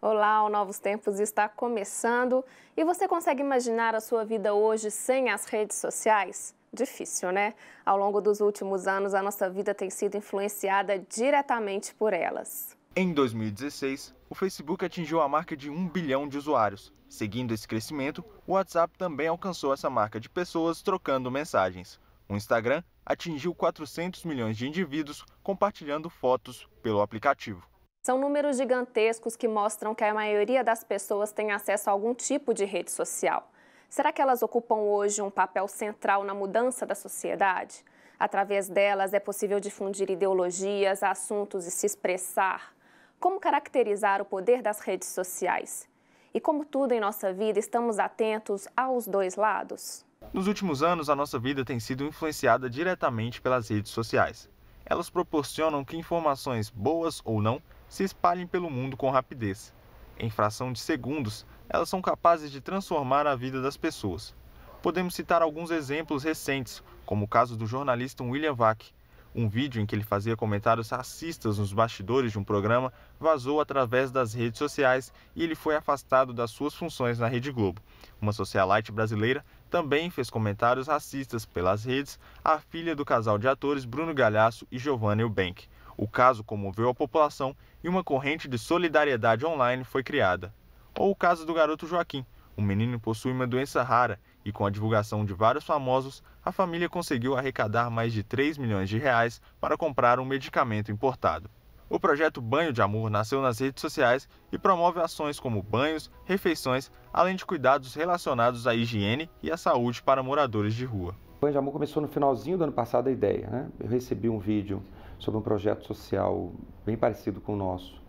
Olá, o Novos Tempos está começando e você consegue imaginar a sua vida hoje sem as redes sociais? Difícil, né? Ao longo dos últimos anos, a nossa vida tem sido influenciada diretamente por elas. Em 2016, o Facebook atingiu a marca de 1 bilhão de usuários. Seguindo esse crescimento, o WhatsApp também alcançou essa marca de pessoas trocando mensagens. O Instagram atingiu 400 milhões de indivíduos compartilhando fotos pelo aplicativo. São números gigantescos que mostram que a maioria das pessoas tem acesso a algum tipo de rede social. Será que elas ocupam hoje um papel central na mudança da sociedade? Através delas é possível difundir ideologias, assuntos e se expressar. Como caracterizar o poder das redes sociais? E como tudo em nossa vida, estamos atentos aos dois lados? Nos últimos anos, a nossa vida tem sido influenciada diretamente pelas redes sociais. Elas proporcionam que informações, boas ou não, se espalhem pelo mundo com rapidez. Em fração de segundos, elas são capazes de transformar a vida das pessoas. Podemos citar alguns exemplos recentes, como o caso do jornalista William Vac, um vídeo em que ele fazia comentários racistas nos bastidores de um programa vazou através das redes sociais e ele foi afastado das suas funções na Rede Globo. Uma socialite brasileira também fez comentários racistas pelas redes à filha do casal de atores Bruno Galhaço e Giovanna Eubank. O caso comoveu a população e uma corrente de solidariedade online foi criada. Ou o caso do garoto Joaquim. O menino possui uma doença rara e com a divulgação de vários famosos, a família conseguiu arrecadar mais de 3 milhões de reais para comprar um medicamento importado. O projeto Banho de Amor nasceu nas redes sociais e promove ações como banhos, refeições, além de cuidados relacionados à higiene e à saúde para moradores de rua. O Banho de Amor começou no finalzinho do ano passado a ideia. Né? Eu recebi um vídeo sobre um projeto social bem parecido com o nosso,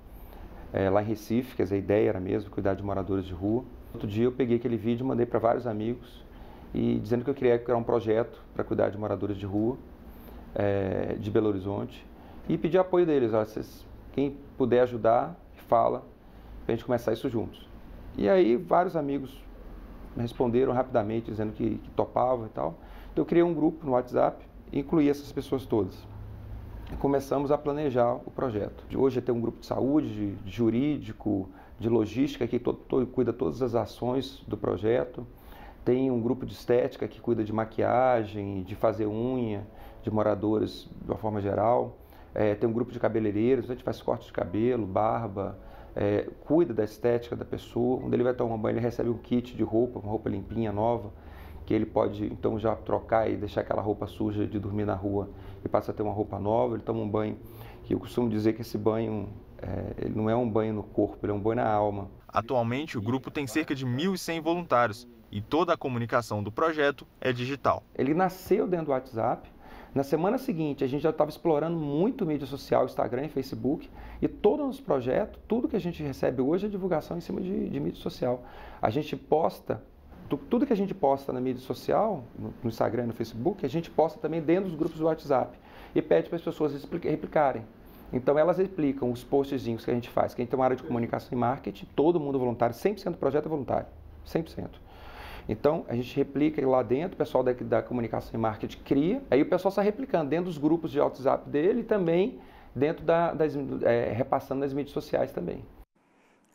é, lá em Recife, quer dizer, a ideia era mesmo cuidar de moradores de rua. Outro dia eu peguei aquele vídeo, e mandei para vários amigos e dizendo que eu queria criar um projeto para cuidar de moradores de rua é, de Belo Horizonte e pedir apoio deles. Ó, quem puder ajudar, fala, para a gente começar isso juntos. E aí vários amigos responderam rapidamente, dizendo que, que topavam e tal. Então eu criei um grupo no WhatsApp e incluí essas pessoas todas. E começamos a planejar o projeto. Hoje tem um grupo de saúde, de, de jurídico, de logística, que to, to, cuida todas as ações do projeto. Tem um grupo de estética que cuida de maquiagem, de fazer unha, de moradores de uma forma geral. É, tem um grupo de cabeleireiros, então a gente faz corte de cabelo, barba, é, cuida da estética da pessoa. Quando ele vai tomar banho, ele recebe um kit de roupa, uma roupa limpinha, nova, que ele pode então já trocar e deixar aquela roupa suja de dormir na rua e passa a ter uma roupa nova. Ele toma um banho, que eu costumo dizer que esse banho é, ele não é um banho no corpo, ele é um banho na alma. Atualmente, o grupo tem cerca de 1.100 voluntários e toda a comunicação do projeto é digital. Ele nasceu dentro do WhatsApp. Na semana seguinte, a gente já estava explorando muito mídia social, Instagram e Facebook, e todo o nosso projeto, tudo que a gente recebe hoje é divulgação em cima de, de mídia social. A gente posta tudo que a gente posta na mídia social, no Instagram e no Facebook, a gente posta também dentro dos grupos do WhatsApp e pede para as pessoas replicarem. Então elas replicam os postzinhos que a gente faz, que a gente tem uma área de comunicação e marketing, todo mundo voluntário, 100% do projeto é voluntário, 100%. Então, a gente replica lá dentro, o pessoal da, da comunicação e marketing cria, aí o pessoal está replicando dentro dos grupos de WhatsApp dele e também dentro da, das, é, repassando nas mídias sociais também.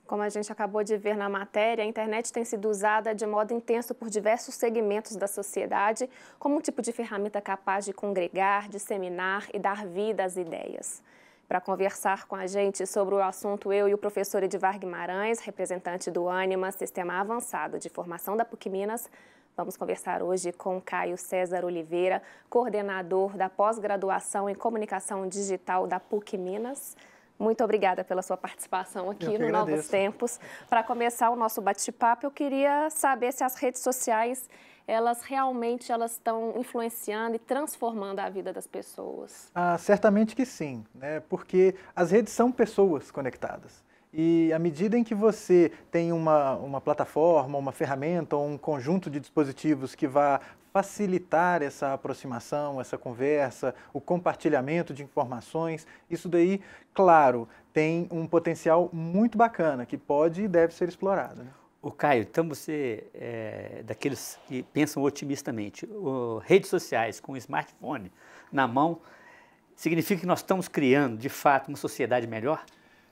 Como a gente acabou de ver na matéria, a internet tem sido usada de modo intenso por diversos segmentos da sociedade como um tipo de ferramenta capaz de congregar, disseminar e dar vida às ideias. Para conversar com a gente sobre o assunto, eu e o professor Edivar Guimarães, representante do ANIMA, Sistema Avançado de Formação da PUC Minas, Vamos conversar hoje com Caio César Oliveira, coordenador da pós-graduação em comunicação digital da PUC Minas. Muito obrigada pela sua participação aqui no Novos Tempos. Para começar o nosso bate-papo, eu queria saber se as redes sociais elas realmente elas estão influenciando e transformando a vida das pessoas? Ah, certamente que sim, né? porque as redes são pessoas conectadas. E à medida em que você tem uma, uma plataforma, uma ferramenta ou um conjunto de dispositivos que vá facilitar essa aproximação, essa conversa, o compartilhamento de informações, isso daí, claro, tem um potencial muito bacana que pode e deve ser explorado. Né? O Caio, então você é daqueles que pensam otimistamente. O, redes sociais com smartphone na mão significa que nós estamos criando, de fato, uma sociedade melhor?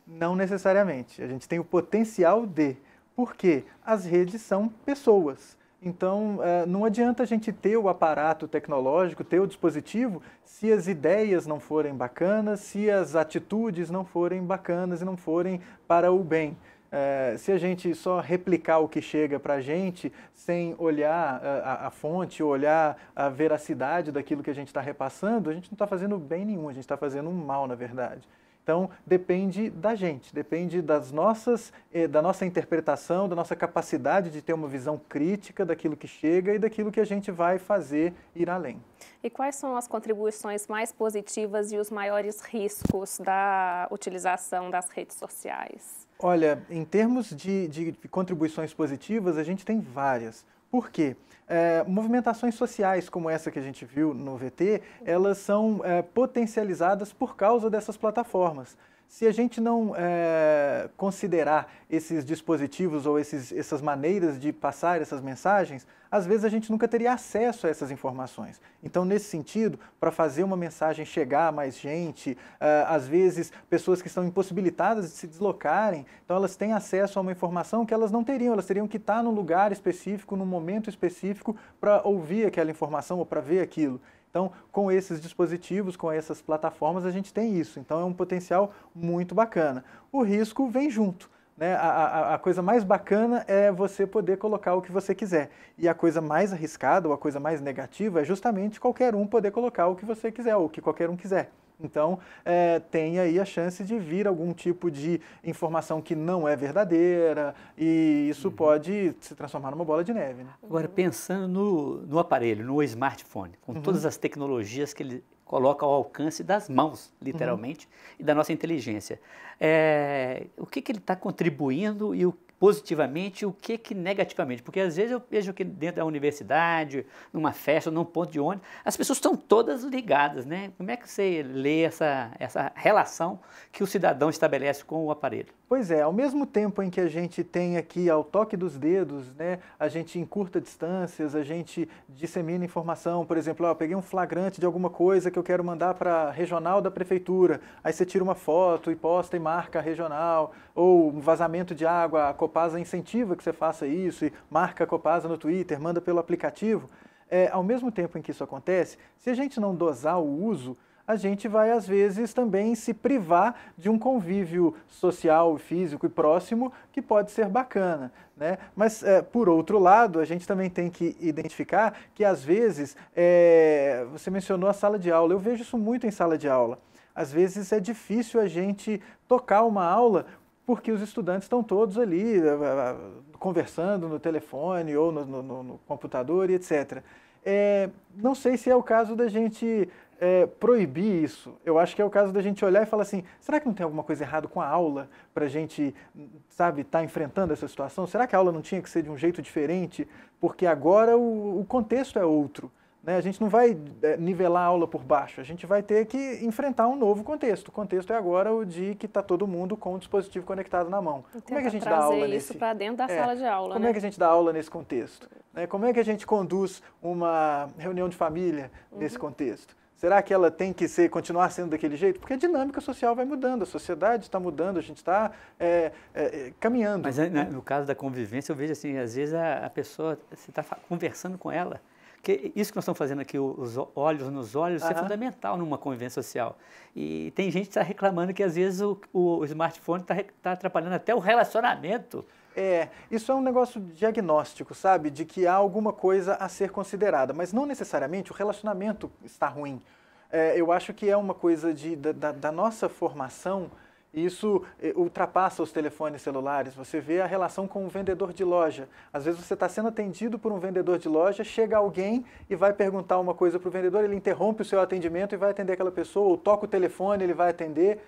Não necessariamente. A gente tem o potencial de. Por quê? as redes são pessoas. Então, é, não adianta a gente ter o aparato tecnológico, ter o dispositivo, se as ideias não forem bacanas, se as atitudes não forem bacanas e não forem para o bem é, se a gente só replicar o que chega para a gente, sem olhar eh, a, a, fonte, olhar a veracidade daquilo que a gente está repassando, a gente não está fazendo bem nenhum, a gente está fazendo um mal, na verdade. Então, depende da gente, depende das nossas, eh, da nossa interpretação, da nossa capacidade de ter uma visão crítica daquilo que chega e daquilo que a gente vai fazer ir além. E quais são as contribuições mais positivas e os maiores riscos da utilização das redes sociais? Olha, em termos de, de contribuições positivas, a gente tem várias. Por quê? É, movimentações sociais como essa que a gente viu no VT, elas são é, potencializadas por causa dessas plataformas se a gente não é, considerar esses dispositivos ou esses, essas maneiras de passar essas mensagens, às vezes a gente nunca teria acesso a essas informações. Então, nesse sentido, para fazer uma mensagem chegar a mais gente, é, às vezes pessoas que estão impossibilitadas de se deslocarem, então elas têm acesso a uma informação que elas não teriam, elas teriam que estar tá num lugar específico, num momento específico, para ouvir aquela informação ou para ver aquilo. Então, com esses dispositivos, com essas plataformas, a gente tem isso. Então, é um potencial muito bacana. O risco vem junto. Né? A, a, a, coisa mais bacana é você poder colocar o que você quiser. E a coisa mais arriscada ou a coisa mais negativa é justamente qualquer um poder colocar o que você quiser ou o que qualquer um quiser. Então, é, tem aí a chance de vir algum tipo de informação que não é verdadeira e isso uhum. pode se transformar numa bola de neve. Né? Agora, pensando no, no, aparelho, no smartphone, com uhum. todas as tecnologias que ele coloca ao alcance das mãos, literalmente, uhum. e da nossa inteligência, é, o que, que ele está contribuindo e o, positivamente e o que, que negativamente. Porque às vezes eu vejo que dentro da universidade, numa festa, num ponto de ônibus, as pessoas estão todas ligadas, né? Como é que você lê essa, essa relação que o cidadão estabelece com o aparelho? Pois é, ao mesmo tempo em que a gente tem aqui ao toque dos dedos, né, a gente encurta distâncias, a gente dissemina informação, por exemplo, ó, peguei um flagrante de alguma coisa que eu quero mandar para a regional da prefeitura, aí você tira uma foto e posta e marca a regional, ou um vazamento de água, a Copasa incentiva que você faça isso e marca a Copasa no Twitter, manda pelo aplicativo. É, ao mesmo tempo em que isso acontece, se a gente não dosar o uso, a gente vai às vezes também se privar de um convívio social, físico e próximo que pode ser bacana. Né? Mas, é, por outro lado, a gente também tem que identificar que às vezes, é, você mencionou a sala de aula, eu vejo isso muito em sala de aula. Às vezes é difícil a gente tocar uma aula porque os estudantes estão todos ali eh, eh, eh, conversando no telefone ou no, no, no computador e etc. É, não sei se é o caso da gente é, proibir isso. Eu acho que é o caso da gente olhar e falar assim: será que não tem alguma coisa errada com a aula para a gente, sabe, estar tá enfrentando essa situação? Será que a aula não tinha que ser de um jeito diferente? Porque agora o, o contexto é outro. Né? A gente não vai é, nivelar a aula por baixo, a gente vai ter que enfrentar um novo contexto. O contexto é agora o de que está todo mundo com o dispositivo conectado na mão. como é que a gente dá aula isso nesse... para dentro da é, sala de aula. Como né? é que a gente dá aula nesse contexto? Né? Como é que a gente conduz uma reunião de família uhum. nesse contexto? Será que ela tem que ser, continuar sendo daquele jeito? Porque a dinâmica social vai mudando, a sociedade está mudando, a gente está é, é, é, caminhando. Mas né, no caso da convivência, eu vejo assim, às vezes a, a pessoa, você está conversando com ela, que isso que nós estamos fazendo aqui, os olhos nos olhos, é fundamental numa convivência social. E tem gente que está reclamando que às vezes o, o smartphone está tá atrapalhando até o relacionamento. É, isso é um negócio diagnóstico, sabe? De que há alguma coisa a ser considerada, mas não necessariamente o relacionamento está ruim. É, eu acho que é uma coisa de, da, da nossa formação isso é, ultrapassa os telefones celulares. Você vê a relação com um vendedor de loja. Às vezes você está sendo atendido por um vendedor de loja, chega alguém e vai perguntar uma coisa para o vendedor, ele interrompe o seu atendimento e vai atender aquela pessoa, ou toca o telefone, ele vai atender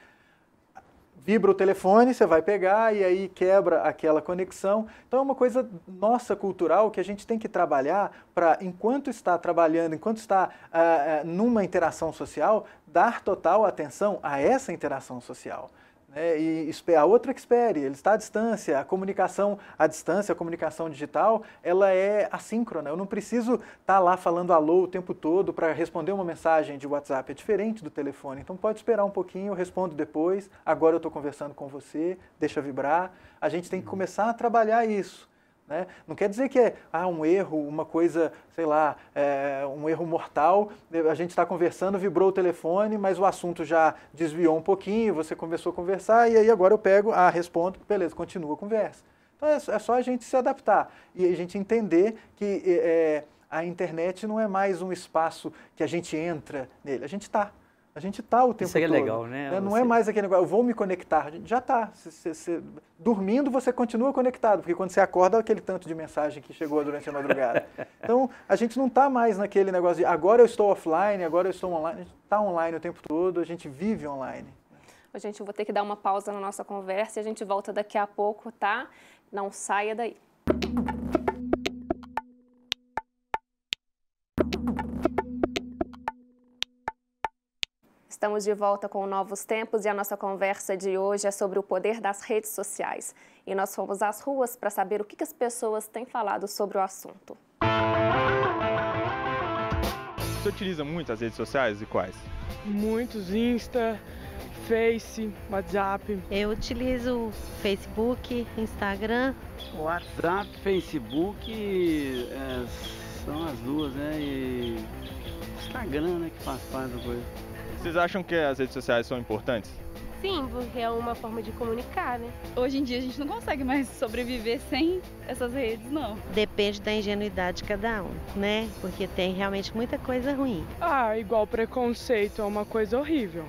vibra o telefone, você vai pegar e aí quebra aquela conexão. Então é uma coisa nossa cultural que a gente tem que trabalhar para, enquanto está trabalhando, enquanto está uh, numa interação social, dar total atenção a essa interação social né, e a outra que espere, ele está à distância, a comunicação à distância, a comunicação digital, ela é assíncrona, eu não preciso estar tá lá falando alô o tempo todo para responder uma mensagem de WhatsApp, é diferente do telefone, então pode esperar um pouquinho, eu respondo depois, agora eu estou conversando com você, deixa vibrar, a gente tem que uhum. começar a trabalhar isso, né? Não quer dizer que é ah, um erro, uma coisa, sei lá, é, um erro mortal. A gente está conversando, vibrou o telefone, mas o assunto já desviou um pouquinho, você começou a conversar, e aí agora eu pego, ah, respondo, beleza, continua a conversa. Então é, é só a gente se adaptar e a gente entender que é, é, a internet não é mais um espaço que a gente entra nele, a gente está. A gente está o tempo Isso é todo. legal, né? né? É, não você... é mais aquele negócio, eu vou me conectar. Já está. Dormindo, você continua conectado, porque quando você acorda, aquele tanto de mensagem que chegou durante a madrugada. então, a gente não está mais naquele negócio de agora eu estou offline, agora eu estou online. A gente está online o tempo todo, a gente vive online. A gente vou ter que dar uma pausa na nossa conversa e a gente volta daqui a pouco, tá? Não saia daí. Estamos de volta com Novos Tempos e a nossa conversa de hoje é sobre o poder das redes sociais. E nós fomos às ruas para saber o que, as pessoas têm falado sobre o assunto. Você utiliza muito as redes sociais e quais? Muitos, Insta, Face, WhatsApp. Eu utilizo Facebook, Instagram. WhatsApp, Facebook é, são as duas, né? E Instagram, né, que faz parte da coisa. Vocês acham que as redes sociais são importantes? Sim, porque é uma forma de comunicar, né? Hoje em dia a gente não consegue mais sobreviver sem essas redes, não. Depende da ingenuidade de cada um, né? Porque tem realmente muita coisa ruim. Ah, igual preconceito é uma coisa horrível.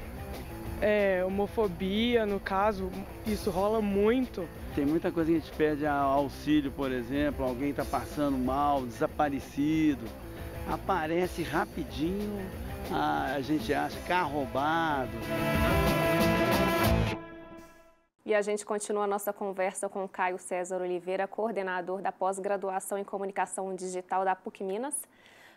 É, homofobia, no caso, isso rola muito. Tem muita coisa que a gente pede auxílio, por exemplo, alguém tá passando mal, desaparecido. Aparece rapidinho, a, ah, a gente acha carro é roubado. E a gente continua a nossa conversa com Caio César Oliveira, coordenador da pós-graduação em comunicação digital da PUC Minas.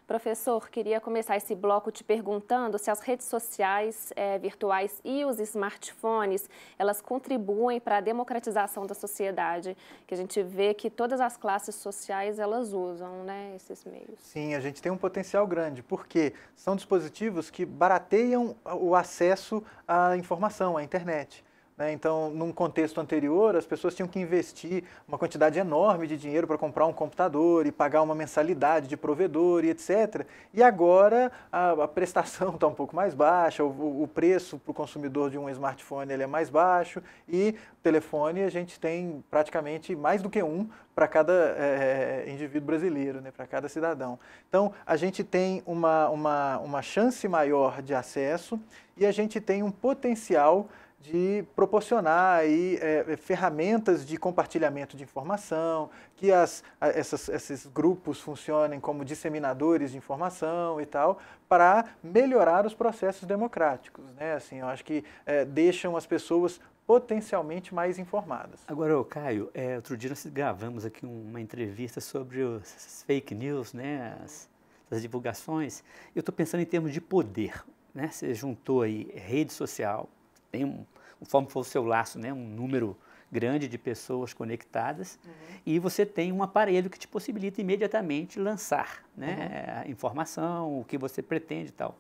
Professor, queria começar esse bloco te perguntando se as redes sociais é, virtuais e os smartphones, elas contribuem para a democratização da sociedade, que a gente vê que todas as classes sociais, elas usam né, esses meios. Sim, a gente tem um potencial grande, porque são dispositivos que barateiam o acesso à informação, à internet. Né? Então, num contexto anterior, as pessoas tinham que investir uma quantidade enorme de dinheiro para comprar um computador e pagar uma mensalidade de provedor e etc. E agora a, a prestação está um pouco mais baixa, o, o preço para o consumidor de um smartphone ele é mais baixo e telefone a gente tem praticamente mais do que um para cada é, é, indivíduo brasileiro, né, para cada cidadão. Então, a gente tem uma, uma, uma chance maior de acesso e a gente tem um potencial de proporcionar aí, é, é, ferramentas de compartilhamento de informação, que as, a, essas, esses grupos funcionem como disseminadores de informação e tal, para melhorar os processos democráticos. Né? Assim, eu acho que é, deixam as pessoas potencialmente mais informadas. Agora, Caio, é, outro dia nós gravamos aqui uma entrevista sobre os fake news, né? as, as divulgações. Eu estou pensando em termos de poder. Né? Você juntou aí rede social, tem um, conforme for o seu laço, né, um número grande de pessoas conectadas uhum. e você tem um aparelho que te possibilita imediatamente lançar né, uhum. informação, o que você pretende e tal.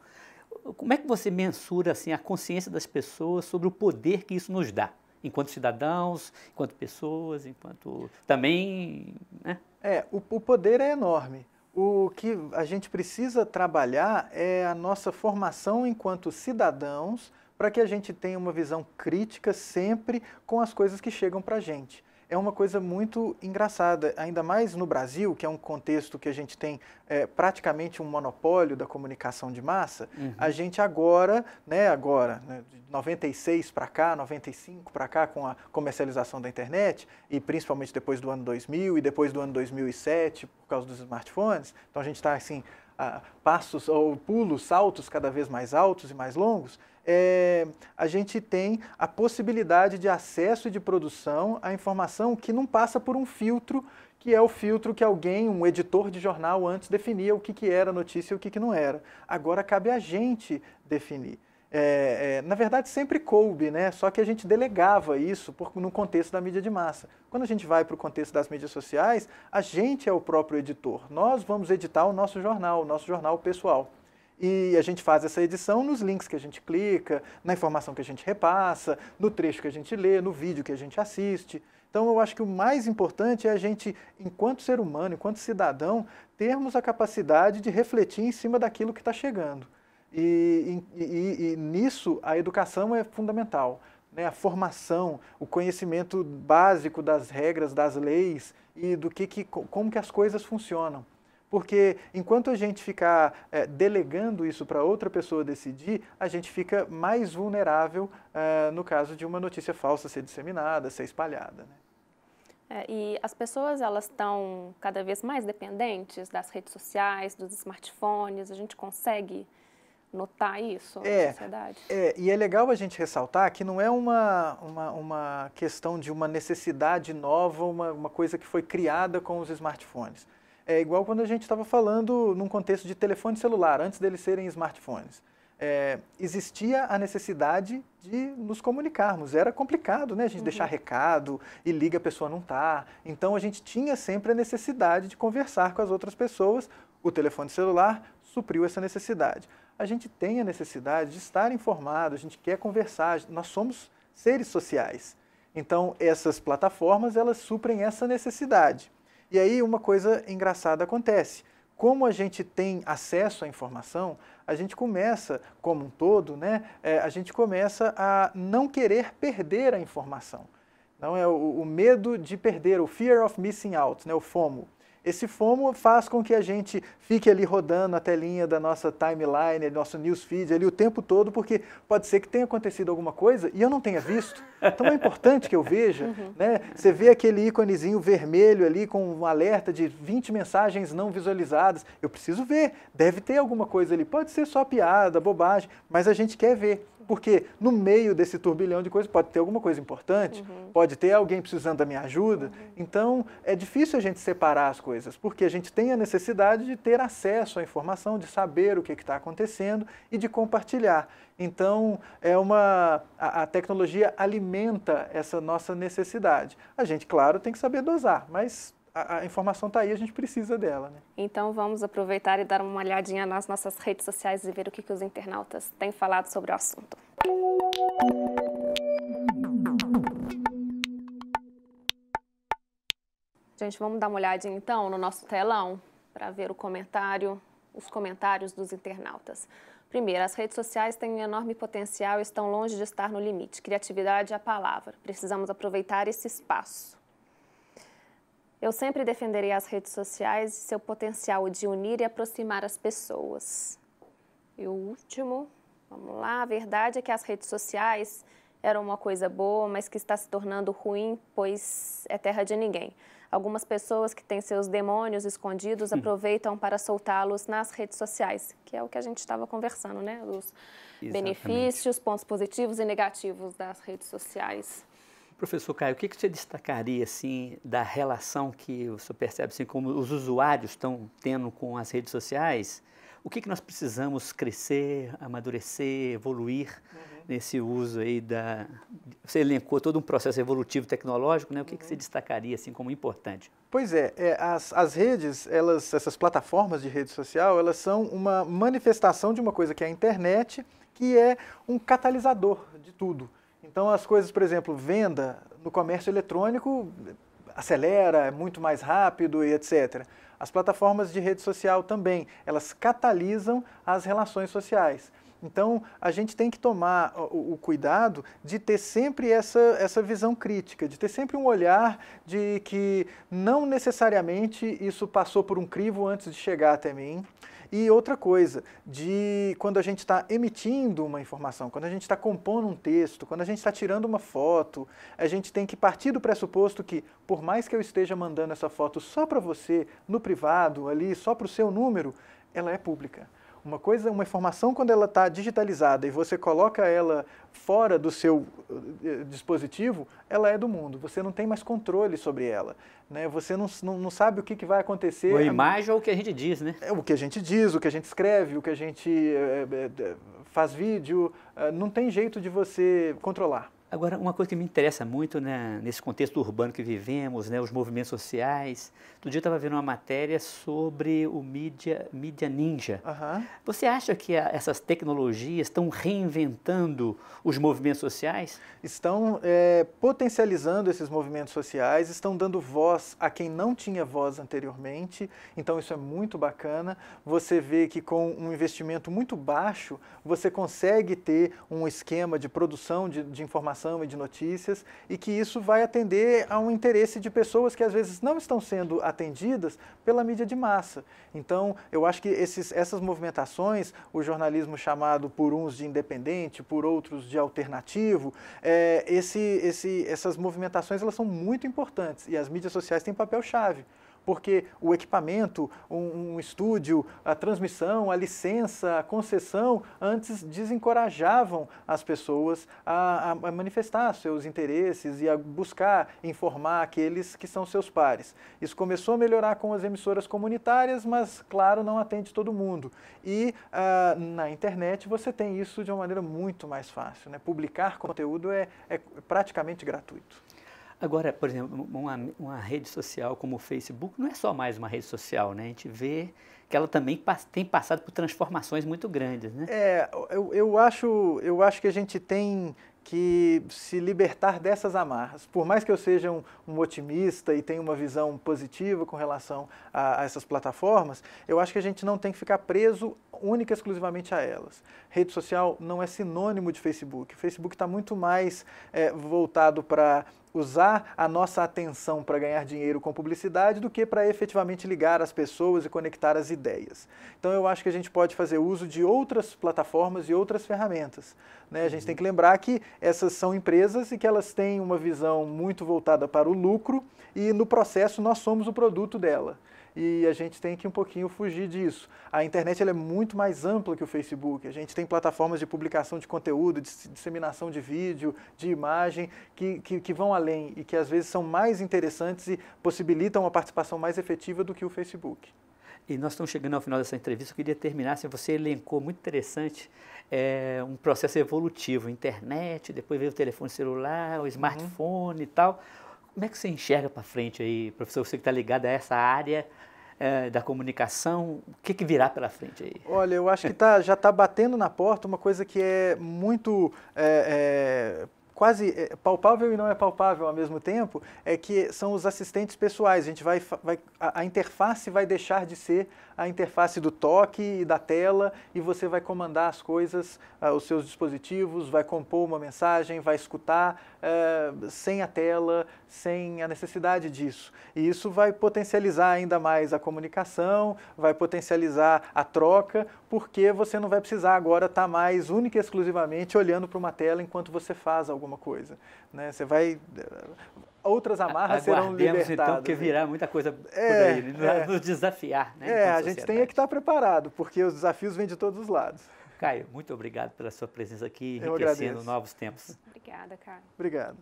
Como é que você mensura assim, a consciência das pessoas sobre o poder que isso nos dá? Enquanto cidadãos, enquanto pessoas, enquanto também. Né? É, o, o poder é enorme. O que a gente precisa trabalhar é a nossa formação enquanto cidadãos para que a gente tenha uma visão crítica sempre com as coisas que chegam para a gente. É uma coisa muito engraçada, ainda mais no Brasil, que é um contexto que a gente tem é, praticamente um monopólio da comunicação de massa. Uhum. A gente agora, né, agora, né, de 96 para cá, 95 para cá, com a comercialização da internet, e principalmente depois do ano 2000 e depois do ano 2007, por causa dos smartphones. Então a gente está assim, passos ou pulos, saltos cada vez mais altos e mais longos é, a gente tem a possibilidade de acesso e de produção à informação que não passa por um filtro, que é o filtro que alguém, um editor de jornal antes, definia o que, que era notícia e o que, que não era. Agora cabe a gente definir. É, é, na verdade, sempre coube, né? só que a gente delegava isso por, no contexto da mídia de massa. Quando a gente vai para o contexto das mídias sociais, a gente é o próprio editor. Nós vamos editar o nosso jornal, o nosso jornal pessoal. E a gente faz essa edição nos links que a gente clica, na informação que a gente repassa, no trecho que a gente lê, no vídeo que a gente assiste. Então, eu acho que o mais importante é a gente, enquanto ser humano, enquanto cidadão, termos a capacidade de refletir em cima daquilo que está chegando. E, e, e, e, nisso a educação é fundamental. Né? A formação, o conhecimento básico das regras, das leis e do que, que como que as coisas funcionam. Porque enquanto a gente ficar é, delegando isso para outra pessoa decidir, a gente fica mais vulnerável é, no caso de uma notícia falsa ser disseminada, ser espalhada. Né? É, e as pessoas elas estão cada vez mais dependentes das redes sociais, dos smartphones. A gente consegue notar isso é, na sociedade. É, e é legal a gente ressaltar que não é uma, uma, uma questão de uma necessidade nova, uma, uma coisa que foi criada com os smartphones. É igual quando a gente estava falando num contexto de telefone celular, antes deles serem smartphones. É, existia a necessidade de nos comunicarmos. Era complicado, né? A gente uhum. deixar recado e liga, a pessoa não tá. Então a gente tinha sempre a necessidade de conversar com as outras pessoas. O telefone celular supriu essa necessidade. A gente tem a necessidade de estar informado, a gente quer conversar, nós somos seres sociais. Então essas plataformas, elas suprem essa necessidade. E aí uma coisa engraçada acontece. Como a gente tem acesso à informação, a gente começa, como um todo, né, é, a gente começa a não querer perder a informação. Não é o, o medo de perder, o fear of missing out, né, o FOMO. Esse FOMO faz com que a gente fique ali rodando a telinha da nossa timeline, nosso newsfeed ali o tempo todo, porque pode ser que tenha acontecido alguma coisa e eu não tenha visto. Então é importante que eu veja. Uhum. Né? Você vê aquele íconezinho vermelho ali com um alerta de 20 mensagens não visualizadas. Eu preciso ver. Deve ter alguma coisa ali. Pode ser só piada, bobagem, mas a gente quer ver porque no meio desse turbilhão de coisas pode ter alguma coisa importante, uhum. pode ter alguém precisando da minha ajuda. Uhum. Então, é difícil a gente separar as coisas, porque a gente tem a necessidade de ter acesso à informação, de saber o que está acontecendo e de compartilhar. Então, é uma, a, a, tecnologia alimenta essa nossa necessidade. A gente, claro, tem que saber dosar, mas a, a informação está aí, a gente precisa dela. Né? Então vamos aproveitar e dar uma olhadinha nas nossas redes sociais e ver o que, que os internautas têm falado sobre o assunto. Gente, vamos dar uma olhadinha então no nosso telão para ver o comentário, os comentários dos internautas. Primeiro, as redes sociais têm um enorme potencial e estão longe de estar no limite. Criatividade é a palavra. Precisamos aproveitar esse espaço. Eu sempre defenderei as redes sociais e seu potencial de unir e aproximar as pessoas. E o último, vamos lá, a verdade é que as redes sociais eram uma coisa boa, mas que está se tornando ruim, pois é terra de ninguém. Algumas pessoas que têm seus demônios escondidos hum. aproveitam para soltá-los nas redes sociais, que é o que a gente estava conversando, né? Os Exatamente. benefícios, pontos positivos e negativos das redes sociais. Professor Caio, o que, que você destacaria assim, da relação que você percebe, assim, como os usuários estão tendo com as redes sociais? O que, que nós precisamos crescer, amadurecer, evoluir uhum. nesse uso aí da... Você elencou todo um processo evolutivo tecnológico, né? O que, uhum. que você uhum. destacaria assim, como importante? Pois é, é as, as redes, elas, essas plataformas de rede social, elas são uma manifestação de uma coisa que é a internet, que é um catalisador de tudo. Então as coisas, por exemplo, venda no comércio eletrônico acelera, é muito mais rápido e etc. As plataformas de rede social também, elas catalisam as relações sociais. Então, a gente tem que tomar o, cuidado de ter sempre essa, essa visão crítica, de ter sempre um olhar de que não necessariamente isso passou por um crivo antes de chegar até mim, e outra coisa, de quando a gente está emitindo uma informação, quando a gente está compondo um texto, quando a gente está tirando uma foto, a gente tem que partir do pressuposto que, por mais que eu esteja mandando essa foto só para você, no privado, ali, só para o seu número, ela é pública. Uma coisa, uma informação quando ela está digitalizada e você coloca ela fora do seu uh, dispositivo, ela é do mundo. Você não tem mais controle sobre ela. Né? Você não, não, não sabe o que, que vai acontecer. A imagem ou é o que a gente diz, né? É, o que a gente diz, o que a gente escreve, o que a gente eh, faz vídeo. não tem jeito de você controlar. Agora, uma coisa que me interessa muito né, nesse contexto urbano que vivemos, né, os movimentos sociais. Outro dia eu estava vendo uma matéria sobre o mídia, mídia ninja. Uhum. Você acha que a, essas tecnologias estão reinventando os movimentos sociais? Estão é, potencializando esses movimentos sociais, estão dando voz a quem não tinha voz anteriormente. Então, isso é muito bacana. Você vê que com um investimento muito baixo, você consegue ter um esquema de produção de, de informação informação e de notícias, e que isso vai atender a um interesse de pessoas que às vezes não estão sendo atendidas pela mídia de massa. Então, eu acho que esses, essas movimentações, o jornalismo chamado por uns de independente, por outros de alternativo, é, esse, esse, essas movimentações elas são muito importantes e as mídias sociais têm papel-chave porque o equipamento, um, um estúdio, a transmissão, a licença, a concessão, antes desencorajavam as pessoas a, a manifestar seus interesses e a buscar informar aqueles que são seus pares. Isso começou a melhorar com as emissoras comunitárias, mas, claro, não atende todo mundo. E ah, na internet você tem isso de uma maneira muito mais fácil. Né? Publicar conteúdo é, é praticamente gratuito. Agora, por exemplo, uma, uma, rede social como o Facebook não é só mais uma rede social, né? A gente vê que ela também tem passado por transformações muito grandes, né? É, eu, eu, acho, eu acho que a gente tem que se libertar dessas amarras. Por mais que eu seja um, um otimista e tenha uma visão positiva com relação a, a, essas plataformas, eu acho que a gente não tem que ficar preso única e exclusivamente a elas. Rede social não é sinônimo de Facebook. O Facebook está muito mais é, voltado para usar a nossa atenção para ganhar dinheiro com publicidade do que para efetivamente ligar as pessoas e conectar as ideias. Então eu acho que a gente pode fazer uso de outras plataformas e outras ferramentas. Né? A gente tem que uhum. lembrar que essas são empresas e que elas têm uma visão muito voltada para o lucro e no processo nós somos o produto dela e a gente tem que um pouquinho fugir disso. A internet é muito mais ampla que o Facebook. A gente tem plataformas de publicação de conteúdo, de disseminação de vídeo, de imagem, que, que, que vão além e que às vezes são mais interessantes e possibilitam uma participação mais efetiva do que o Facebook. E nós estamos chegando ao final dessa entrevista. Eu queria terminar, se assim, você elencou muito interessante é, um processo evolutivo, internet, depois veio o telefone celular, o uhum. smartphone uhum. e tal. Como é que você enxerga para frente aí, professor? Você que está ligado a essa área é, da comunicação, o que, que virá pela frente aí? Olha, eu acho que tá, já está batendo na porta uma coisa que é muito é, é, quase é, palpável e não é palpável ao mesmo tempo, é que são os assistentes pessoais. A gente vai, vai a, a interface vai deixar de ser a interface do toque e da tela e você vai comandar as coisas, uh, os seus dispositivos, vai compor uma mensagem, vai escutar uh, sem a tela, sem a necessidade disso. E isso vai potencializar ainda mais a comunicação, vai potencializar a troca, porque você não vai precisar agora estar tá mais única e exclusivamente olhando para uma tela enquanto você faz alguma alguma coisa. Né? Você vai. Eh, outras amarras serão libertadas. então, porque né? virá muita coisa é, por aí, nos né? é, nos desafiar. Né, é, a gente tem é que estar tá preparado, porque os desafios vêm de todos os lados. Caio, muito obrigado pela sua presença aqui, enriquecendo novos tempos. Obrigada, Caio. Obrigado.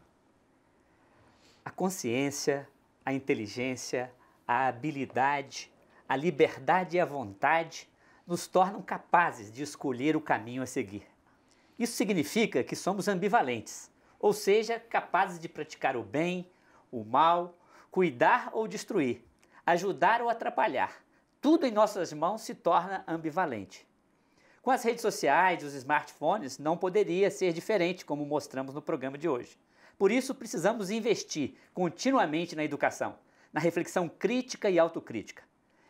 A consciência, a inteligência, a habilidade, a liberdade e a vontade nos tornam capazes de escolher o caminho a seguir. Isso significa que somos ambivalentes, ou seja, capazes de praticar o bem, o mal, cuidar ou destruir, ajudar ou atrapalhar. Tudo em nossas mãos se torna ambivalente. Com as redes sociais e os smartphones, não poderia ser diferente, como mostramos no programa de hoje. Por isso, precisamos investir continuamente na educação, na reflexão crítica e autocrítica.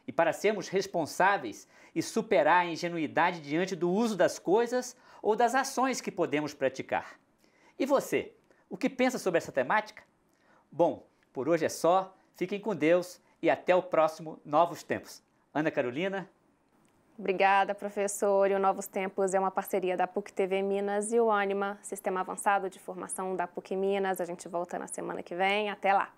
E para sermos responsáveis e superar a ingenuidade diante do uso das coisas ou das ações que podemos praticar. E você, o que pensa sobre essa temática? Bom, por hoje é só. Fiquem com Deus e até o próximo Novos Tempos. Ana Carolina. Obrigada, professor. E o Novos Tempos é uma parceria da PUC TV Minas e o Anima, Sistema Avançado de Formação da PUC Minas. A gente volta na semana que vem. Até lá.